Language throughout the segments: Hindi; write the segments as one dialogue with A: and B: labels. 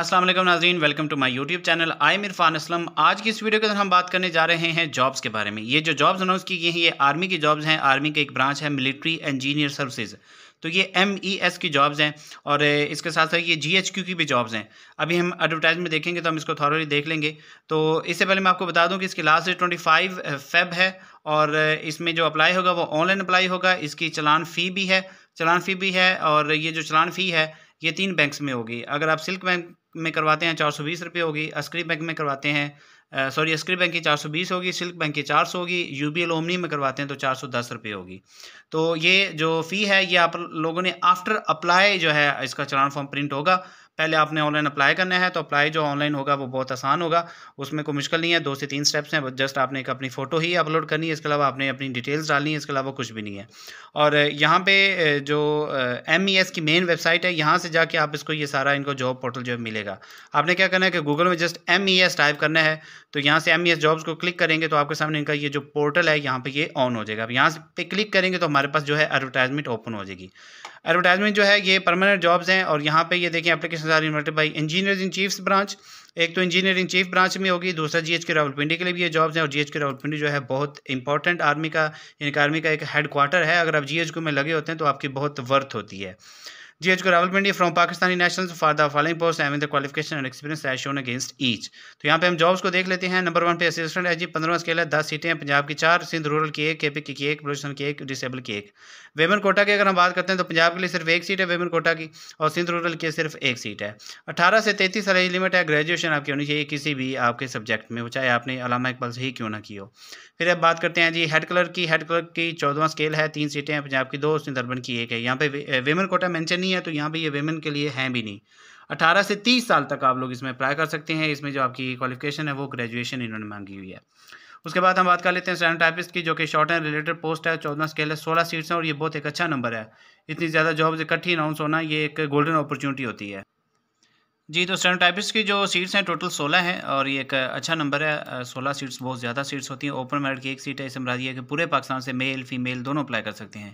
A: अस्सलाम वालेकुम नाजरीन welcome to my YouTube channel I Irfan Aslam आज की इस वीडियो के अंदर हम बात करने जा रहे हैं जॉब्स के बारे में ये जो जॉब्स अनाउंस की गई हैं ये आर्मी की जॉब्स हैं आर्मी के एक ब्रांच है मिलिट्री इंजीनियर सर्विसेज तो ये एम ई एस की जॉब्स हैं और इसके साथ साथ ये जी एच क्यू की भी जॉब्स हैं अभी हम एडवर्टाइज में देखेंगे तो हम इसको थॉरली देख लेंगे तो इससे पहले मैं आपको बता दूं कि इसकी last date twenty five Feb है और इसमें जो अप्लाई होगा वो ऑनलाइन अप्लाई होगा इसकी चलान फ़ी भी है चलान फ़ी भी है और ये जो चलान फ़ी है ये तीन बैंक्स में होगी अगर आप सिल्क बैंक में करवाते हैं चार सौ बीस रुपये होगी अस्क्री बैंक में करवाते हैं सॉरी अस्क्री बैंक की चार सौ बीस होगी सिल्क बैंक की चार सौ होगी यू बी ओमनी में करवाते हैं तो चार सौ दस रुपये होगी तो ये जो फ़ी है ये आप लोगों ने आफ्टर अप्लाई जो है इसका चलान फॉर्म प्रिंट होगा पहले आपने ऑनलाइन अप्लाई करना है तो अप्लाई जो ऑनलाइन होगा वो बहुत आसान होगा उसमें कोई मुश्किल नहीं है दो से तीन स्टेप्स हैं जस्ट आपने एक अपनी फ़ोटो ही अपलोड करनी है इसके अलावा आपने अपनी डिटेल्स डालनी है इसके अलावा कुछ भी नहीं है और यहाँ पे जो एम ई एस की मेन वेबसाइट है यहाँ से जाके आप इसको ये सारा इनको जॉब पोर्टल जो मिलेगा आपने क्या करना है कि गूगल में just M E S type करना है तो यहाँ से एम ई एस जॉब्स को क्लिक करेंगे तो आपके सामने इनका ये जो पोर्टल है यहाँ पर ये ऑन हो जाएगा अब यहाँ पे क्लिक करेंगे तो हमारे पास जो है एडवर्टाइजमेंट ओपन हो जाएगी एडवर्टाइजमेंट जो है ये परमानेंट जॉब्स हैं और यहाँ पे ये देखें application are invited by engineer in chief's branch एक तो इंजीनियर इन चीफ ब्रांच में होगी दूसरा जी एच के रावलपिंडी के लिए भी ये जॉब्स हैं और जी एच के रावलपिंडी जो है बहुत इंपॉर्टेंट आर्मी का इनका आर्मी का एक हेड क्वार्टर है अगर आप जी एच में लगे होते हैं तो आपकी बहुत वर्थ होती है G H Q Rawalpindi from Pakistani national for the following post um the qualification and experience as shown against each तो यहाँ पे हम जॉब्स को देख लेते हैं नंबर वन पे असिस्टेंट एच जी पंद्रह स्केल है दस सीटें हैं पंजाब की चार सिंध रूरल की एक केपी की एक बलूचिस्तान की एक डिसेबल की एक वेमन कोटा की अगर हम बात करते हैं तो पंजाब के लिए सिर्फ एक सीट है वेमन कोटा की और सिंध रूरल की सिर्फ एक सीट है अठारह से तैंतीस एज लिमिट है ग्रेजुएशन आपकी होनी चाहिए किसी भी आपके सब्जेक्ट में चाहे आपने अलामा इकबाल से ही क्यों ना की हो फिर अब बात करते हैं जी हेड क्लर्क की हेड क्लर्क की चौदह स्केल है तीन सीटें हैं पंजाब की दो सिंध की एक है यहाँ पे वेमन कोटा मैंशन नहीं है तो यहाँ पे ये वेमेन के लिए हैं भी नहीं अठारह से तीस साल तक आप लोग इसमें अप्लाई कर सकते हैं इसमें जो आपकी क्वालिफिकेशन है वो ग्रेजुएशन इन्होंने मांगी हुई है उसके बाद हम बात कर लेते हैं स्टैनोटाइपिस्ट की जो कि शॉर्ट एंड रिलेटेड पोस्ट है चौदह स्केल है सोलह सीट्स हैं और ये बहुत एक अच्छा नंबर है इतनी ज़्यादा जॉब्स इकट्ठी अनाउंस होना ये एक गोल्डन अपॉर्चुनिटी होती है जी तो स्टेनोटाइपिस्ट की जो सीट्स हैं टोटल सोलह हैं और ये एक अच्छा नंबर है सोलह सीट्स बहुत ज़्यादा सीट्स होती हैं ओपन मेरिट की एक सीट है इसमें बता दिया कि पूरे पाकिस्तान से मेल फीमेल दोनों अप्लाई कर सकते हैं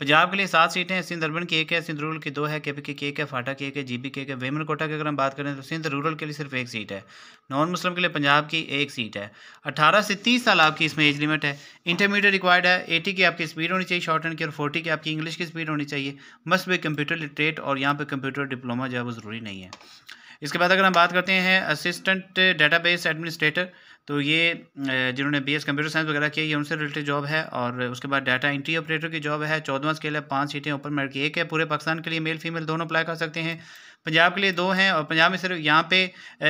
A: पंजाब के लिए सात सीटें हैं सिंध अर्बन की एक है सिंध रूरल की दो है के पी के एक है फाटा की एक है जी बी के एक है वेमन कोटा की अगर हम बात करें तो सिंध रूरल के लिए सिर्फ एक सीट है नॉन मुस्लिम के लिए पंजाब की एक सीट है अठारह से तीस साल आपकी इसमें एज लिमिट है इंटरमीडिएट रिक्वायर्ड है एटी की आपकी स्पीड होनी चाहिए शॉर्ट एंड की और फोर्टी की आपकी इंग्लिश की स्पीड होनी चाहिए मस्ट भी कंप्यूटर लिटरेट और यहाँ पर कंप्यूटर डिप्लोमा जो है वो ज़रूरी नहीं है इसके बाद अगर हम बात करते हैं असिस्टेंट डेटाबेस एडमिनिस्ट्रेटर तो ये जिन्होंने बी एस कंप्यूटर साइंस वगैरह किया ये उनसे रिलेटेड जॉब है और उसके बाद डाटा एंट्री ऑपरेटर की जॉब है चौदवा स्केल है पाँच सीटें ओपन मेरिट की एक है पूरे पाकिस्तान के लिए मेल फीमेल दोनों अप्लाई कर सकते हैं पंजाब के लिए दो हैं और पंजाब में सिर्फ यहाँ पे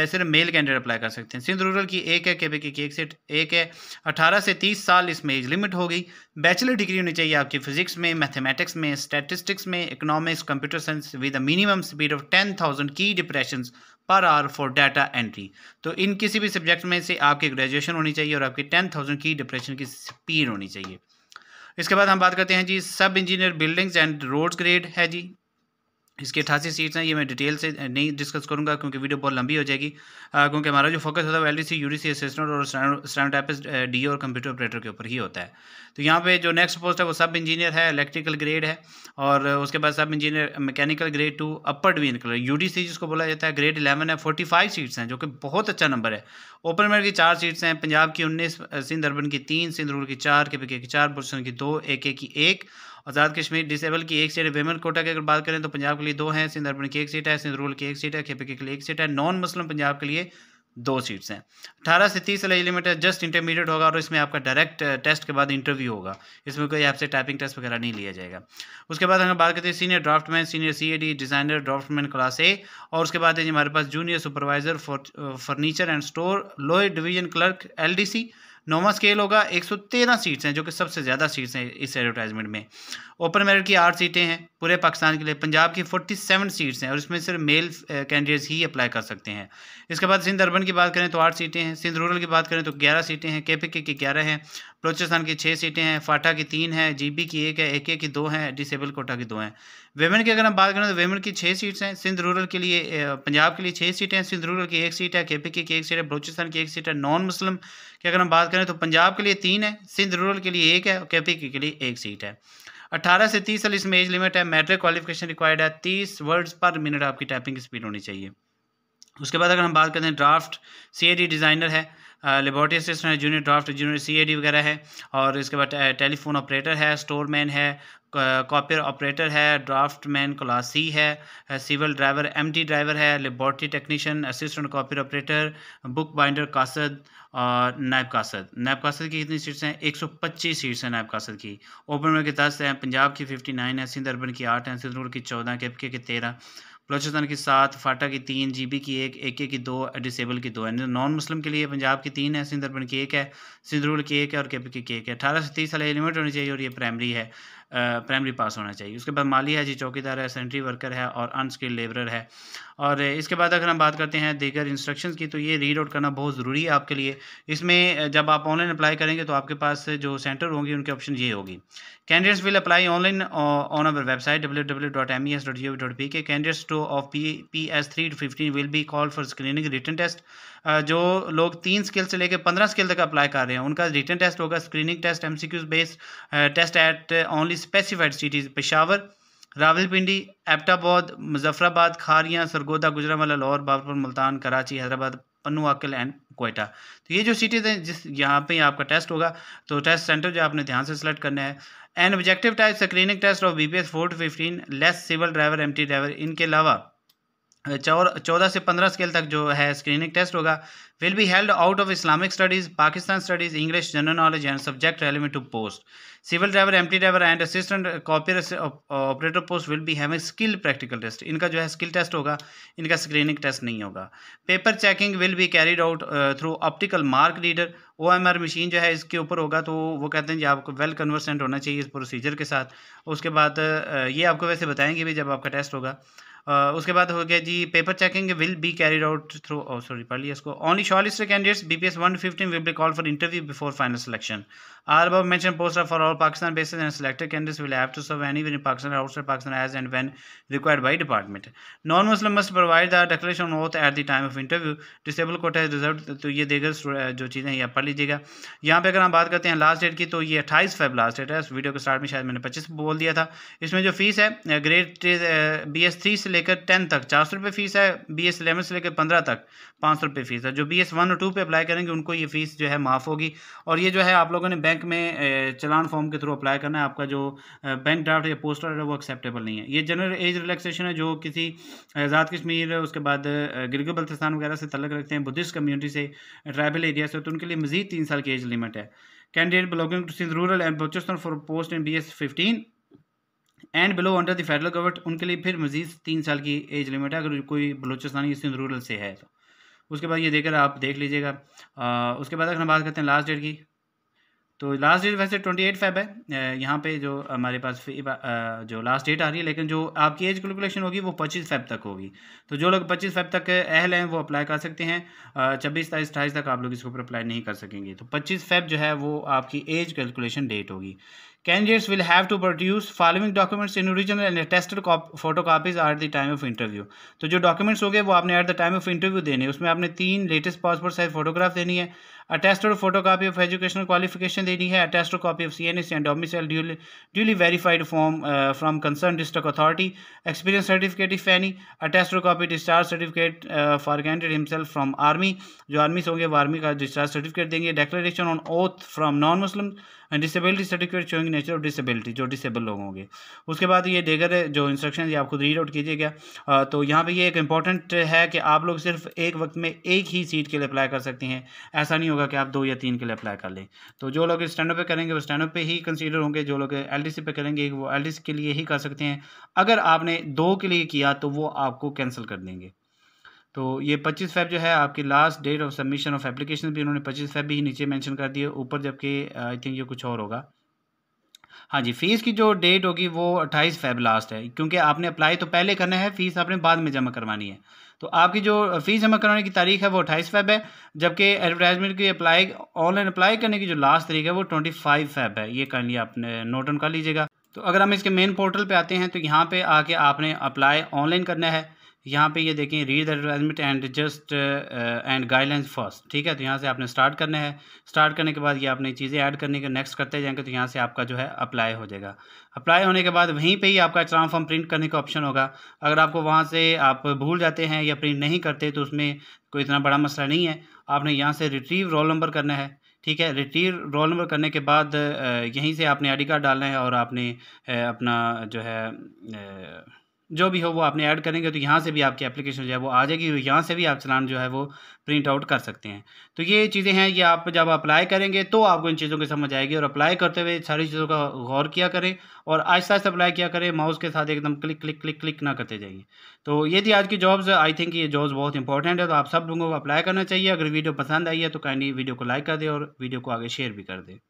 A: सिर्फ मेल कैंडिडेट अप्लाई कर सकते हैं सिंध रूरल की एक है केबे की एक सीट एक है अठारह से तीस साल इसमें एज लिमिट हो गई बैचलर डिग्री होनी चाहिए आपकी फिजिक्स में मैथमेटिक्स में स्टैटिस्टिक्स में economics computer science with minimum speed of ten thousand की depression per hour for data entry तो इन किसी भी सब्जेक्ट में से आपकी ग्रेजुएशन होनी चाहिए और आपकी टेन थाउजेंड की डिप्रेशन की स्पीड होनी चाहिए इसके बाद हम बात करते हैं जी sub engineer buildings and roads grade है जी इसकी अठासी सीट्स हैं ये मैं डिटेल से नहीं डिस्कस करूंगा क्योंकि वीडियो बहुत लंबी हो जाएगी क्योंकि हमारा जो फोकस होता है वो एल डी यूडीसी असिस्टेंट और स्टैंडापिस्ट डी और कंप्यूटर ऑपरेटर के ऊपर ही होता है तो यहाँ पे जो नेक्स्ट पोस्ट है वो सब इंजीनियर है इलेक्ट्रिकल ग्रेड है और उसके बाद sub engineer mechanical grade two upper division clerk U जिसको बोला जाता है ग्रेड इलेवन है फोर्टी फाइव सीट्स हैं जो कि बहुत अच्छा नंबर है ओपन मेड की चार सीट्स हैं पंजाब की उन्नीस सिंध अर्बन की तीन सिंध रूल की चार के पी की चार बुरसन की दो ए की एक आज़ाद कश्मीर डिसेबल की एक सीट है वेमन कोटा की अगर बात करें तो पंजाब के लिए दो हैं सिंध अर्बन की एक सीट है सिंध की एक सीट है खेपे के लिए एक सीट है नॉन मुस्लिम पंजाब के लिए दो सीट्स हैं अठारह से तीस एलिमेंटर जस्ट इंटरमीडिएट होगा और इसमें आपका डायरेक्ट टेस्ट uh, के बाद इंटरव्यू होगा इसमें कोई आपसे टाइपिंग टेस्ट वगैरह नहीं लिया जाएगा उसके बाद हम बात करते हैं senior draftman senior CAD designer draftman class A और उसके बाद है हमारे पास junior supervisor furniture and store lower division clerk L नौवा स्केल होगा 113 सीट्स हैं जो कि सबसे ज़्यादा सीट्स हैं इस एडवर्टाइजमेंट में ओपन मेरिट की आठ सीटें हैं पूरे पाकिस्तान के लिए पंजाब की 47 सीट्स हैं और इसमें सिर्फ मेल कैंडिडेट्स ही अप्लाई कर सकते हैं इसके बाद सिंध अर्बन की बात करें तो आठ सीटें हैं सिंध रूरल की बात करें तो ग्यारह सीटें हैं के पी के की ग्यारह हैं बलोचिस्तान की छः सीटें हैं फाटा की तीन है जीबी की एक है ए के की दो हैं डिसेबल कोटा की दो हैं वेमेन की अगर हम बात करें तो वेमेन की छः सीट्स हैं सिंध रूरल के लिए पंजाब के लिए छः सीटें हैं सिंध रूरल की एक सीट है के पी की एक सीट है बलोचिस्तान की एक सीट है नॉन मुस्लिम की अगर हम बात करें तो पंजाब के लिए तीन है सिंध रूरल के लिए एक है और के पी के लिए एक सीट है अट्ठारह से तीस साल इसमें एज लिमिट है मैट्रिक क्वालिफिकेशन रिक्वायर्ड है तीस वर्ड्स पर मिनट आपकी टाइपिंग स्पीड होनी चाहिए उसके बाद अगर हम बात करते हैं ड्राफ्ट सी डिज़ाइनर है लेबॉर्टरी असिस्टेंट है जूनियर ड्राफ्ट जूनियर सी वगैरह है और इसके बाद टेलीफोन ऑपरेटर है स्टोर मैन है कॉपियर ऑपरेटर है ड्राफ्ट मैन क्लासी सी है civil driver M T driver है laboratory technician assistant copier operator book binder कासद और नायब कासद नायब कासद की कितनी सीट्स हैं एक सौ पच्चीस सीट्स हैं नायब कासद की ओपन में की दस हैं पंजाब की फिफ्टी नाइन है सिंध अर्बन की आठ हैं सिंधनूर की चौदह केपके के तेरह बलोचिस्तान की सात फाटा की तीन जीबी की एक ए के की दो डिसेबल की दो है नॉन मुस्लिम के लिए पंजाब की तीन है सिंदरबन की एक है सिंधरूल की एक है और के पी की एक है अठारह से तीस साल एलिमेंट होनी चाहिए और ये प्राइमरी है प्राइमरी पास होना चाहिए उसके बाद माली है जी चौकीदार है सेंट्री वर्कर है और अनस्किल्ड लेबरर है और इसके बाद अगर हम बात करते हैं दीगर इंस्ट्रक्शंस की तो ये रीड आउट करना बहुत ज़रूरी है आपके लिए इसमें जब आप ऑनलाइन अप्लाई करेंगे तो आपके पास जो सेंटर होंगे उनके ऑप्शन ये होगी Candidates will apply online uh, on our website www.mes.gov.pk. Candidates to of P, P 3 to 15 will be called for screening written test. Uh, जो लोग तीन स्किल से लेकर पंद्रह स्किल तक अप्लाई कर रहे हैं उनका रिटर्न टेस्ट होगा screening test M C Qs based test at only specified cities Peshawar Rawalpindi Abbottabad Muzaffarabad Kharian Sargodha Gujranwala Lahore Babarpur Multan Karachi Hyderabad Pano Aqil and Quetta तो ये जो सिटीज़ हैं जिस यहाँ पे आपका टेस्ट होगा तो टेस्ट सेंटर जो आपने ध्यान से सेलेक्ट करना है and objective type screening test of B P S four to fifteen less civil driver M T driver इनके अलावा चौदह से पंद्रह स्केल तक जो है स्क्रीनिंग टेस्ट होगा will be held out of Islamic studies Pakistan studies English general knowledge and subject relevant to post civil driver M driver and assistant copier operator post will be having skill practical test इनका जो है स्किल टेस्ट होगा इनका स्क्रीनिंग टेस्ट नहीं होगा paper checking will be carried out through optical mark reader O M R machine जो है इसके ऊपर होगा तो वो कहते हैं जी आपको वेल कन्वर्सेंट होना चाहिए इस प्रोसीजर के साथ उसके बाद ये आपको वैसे बताएंगे भी जब आपका टेस्ट होगा उसके बाद हो गया जी paper checking will be carried out through sorry पढ़ लिया इसको only short list candidates BPS one fifteen will be call for interview before final selection All above mentioned posts are for all Pakistan bases and selected candidates will have to serve anywhere in Pakistan or outside Pakistan as and when required by department. Non-Muslim must provide the declaration on oath at the time of interview. Disabled quota is reserved तो ये देगा जो चीज़ें ये पढ़ लीजिएगा यहाँ पे अगर हम बात करते हैं लास्ट डेट की तो ये अट्ठाईस फेब लास्ट डेट है इस वीडियो के स्टार्ट में शायद मैंने पच्चीस बोल दिया था इसमें जो फीस है ग्रेड बी एस थ्री से लेकर टेन तक चार सौ रुपये फीस है बी एस एलेवन से लेकर पंद्रह तक पाँच सौ रुपये फीस है जो बी एस वन और टू पे अप्लाई करेंगे उनको ये फीस जो है माफ़ होगी और ये जो है आप लोगों ने बैंक में चलान फॉर्म के थ्रू अप्लाई करना है आपका जो बैंक ड्राफ्ट या पोस्ट है वो एक्सेप्टेबल नहीं है ये जनरल एज रिलैक्सेशन है जो किसी आज़ाद कश्मीर उसके बाद गिरगे बल्थिस्तान वगैरह से तलक रखते हैं बुद्धिस्ट कम्युनिटी से ट्राइबल एरिया से तो उनके लिए मजीद तीन साल की एज लिमिट है candidate belonging to Sindh rural and Balochistan for post in B S fifteen and below under the federal government उनके लिए फिर मजीद तीन साल की एज लिमिट है अगर कोई बलोचिस्तान या सिंध रूरल से है तो उसके बाद ये देखकर आप देख लीजिएगा उसके बाद अगर हम बात करते हैं लास्ट डेट की तो लास्ट डेट वैसे ट्वेंटी एट फैब है यहाँ पे जो हमारे पास जो लास्ट डेट आ रही है लेकिन जो आपकी एज कैलकुलेशन होगी वो पच्चीस फैब तक होगी तो जो लोग पच्चीस फैब तक अहल हैं वो अप्लाई कर सकते हैं छब्बीस ताईस अट्ठाईस तक आप लोग इसके ऊपर अप्लाई नहीं कर सकेंगे तो पच्चीस फैब जो है वो आपकी एज कैलकुलेशन डेट होगी Candidates will have to produce following documents in original and attested photocopies at the time of interview. तो जो documents हो गए वो आपने at the time of interview देने हैं उसमें आपने तीन latest passport size photograph देनी है attested photocopy of educational qualification देनी है attested copy of CNS and domicile duly, duly verified form uh, from concerned district authority experience certificate if any attested copy discharge certificate uh, for candidate himself from army जो army होंगे वो army का discharge certificate देंगे declaration on oath from non-Muslims disability certificate showing nature of disability जो डिसेबल लोग होंगे उसके बाद ये देगर जो इंस्ट्रक्शन ये आप खुद रीड आउट कीजिएगा तो यहाँ पर ये एक इंपॉर्टेंट है कि आप लोग सिर्फ एक वक्त में एक ही सीट के लिए अप्लाई कर सकते हैं ऐसा नहीं होगा कि आप दो या तीन के लिए अप्लाई कर लें तो जो लोग स्टैंडअप पर करेंगे वो स्टैंड पर ही कंसीडर होंगे जो लोग एल पर करेंगे वो एल के लिए ही कर सकते हैं अगर आपने दो के लिए किया तो वो आपको कैंसिल कर देंगे तो ये पच्चीस फेब जो है आपकी last date of submission of application भी उन्होंने पच्चीस फेब भी नीचे मेंशन कर दिए ऊपर जबकि आई uh, थिंक ये कुछ और होगा हाँ जी फ़ीस की जो डेट होगी वो अट्ठाईस फेब लास्ट है क्योंकि आपने अप्लाई तो पहले करना है फ़ीस आपने बाद में जमा करवानी है तो आपकी जो फ़ीस uh, जमा करवाने की तारीख है वो अट्ठाईस फेब है जबकि एडवर्टाइजमेंट की अप्लाई ऑनलाइन अप्लाई करने की जो लास्ट तारीख है वो ट्वेंटी फाइव फेब है ये कर लिया आपने नोट ऑन कर लीजिएगा तो अगर हम इसके मेन पोर्टल पर आते हैं तो यहाँ पर आके आपने अप्लाई ऑनलाइन करना है यहाँ पे ये देखें read advertisement and just and guidelines first ठीक है तो यहाँ से आपने स्टार्ट करना है स्टार्ट करने के बाद ये आपने चीज़ें ऐड करने के नेक्स्ट करते जाएंगे तो यहाँ से आपका जो है अप्लाई हो जाएगा अप्लाई होने के बाद वहीं पे ही आपका ट्राम फॉर्म प्रिंट करने का ऑप्शन होगा अगर आपको वहाँ से आप भूल जाते हैं या प्रिंट नहीं करते तो उसमें कोई इतना बड़ा मसला नहीं है आपने यहाँ से रिट्रीव रोल नंबर करना है ठीक है रिट्रीव रोल नंबर करने के बाद uh, यहीं से आपने आई डी कार्ड डालना है और आपने uh, अपना जो है uh, जो भी हो वो आपने ऐड करेंगे तो यहाँ से भी आपकी एप्लीकेशन जो है वो आ जाएगी और यहाँ से भी आप चलान जो है वो प्रिंट आउट कर सकते हैं तो ये चीज़ें हैं ये आप जब अप्लाई करेंगे तो आपको इन चीज़ों की समझ आएगी और अप्लाई करते हुए सारी चीज़ों का गौर किया करें और आहिस्ता आहिस्ता अप्लाई किया करें माउस के साथ एकदम क्लिक क्लिक क्लिक क्लिक ना करते जाइए तो ये थी आज की जॉब्स आई थिंक ये जॉब्स बहुत इंपॉर्टेंट है तो आप सब लोगों को अप्लाई करना चाहिए अगर वीडियो पसंद आई है तो काइंडली वीडियो को लाइक कर दें और वीडियो को आगे शेयर भी कर दें